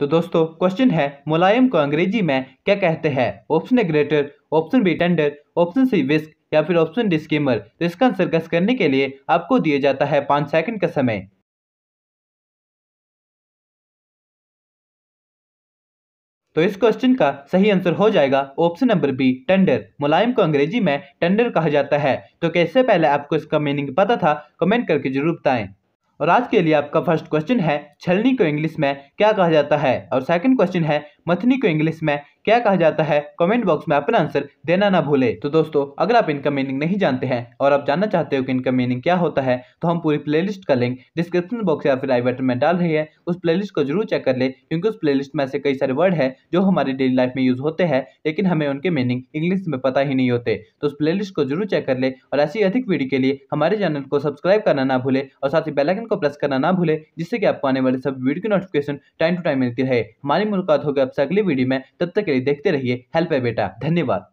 तो दोस्तों क्वेश्चन है मुलायम को अंग्रेजी में क्या कहते हैं option A greater option B tender option C whisk या फिर ऑप्शन डी स्कीमर तो इसका आंसर गस करने के लिए आपको दिया जाता है पाँच सेकंड का समय तो इस क्वेश्चन का सही आंसर हो जाएगा ऑप्शन नंबर बी टेंडर मुलायम को अंग्रेजी में टेंडर कहा जाता है तो कैसे पहले आपको इसका मीनिंग पता था कमेंट करके जरूर बताएं और आज के लिए आपका फर्स्ट क्वेश्चन है छलनी को इंग्लिश में क्या कहा जाता है और सेकंड क्वेश्चन है मथनी को इंग्लिश में क्या कहा जाता है कमेंट बॉक्स में अपना आंसर देना ना भूले तो दोस्तों अगर आप इनका मीनिंग नहीं जानते हैं और आप जानना चाहते हो कि इनका मीनिंग क्या होता है तो हम पूरी प्लेलिस्ट का लिंक डिस्क्रिप्शन बॉक्स या फिर आई बटन में डाल रही है उस प्लेलिस्ट को जरूर चेक कर ले क्योंकि उस प्लेलिस्ट में ऐसे कई सारे वर्ड है जो हमारे डेली लाइफ में यूज होते हैं लेकिन हमें उनके मीनिंग इंग्लिश में पता ही नहीं होते तो उस प्लेलिस्ट को जरूर चेक कर ले और ऐसी अधिक वीडियो के लिए हमारे चैनल को सब्सक्राइब करना ना भूले और साथ ही बेलाइकन को प्रेस करना ना भूले जिससे कि आपको आने वाले सब वीडियो की नोटिफिकेशन टाइम टू टाइम मिलती रहे हमारी मुलाकात होगी आपसे अगली वीडियो में तब तक के लिए देखते रहिए हेल्प है बेटा धन्यवाद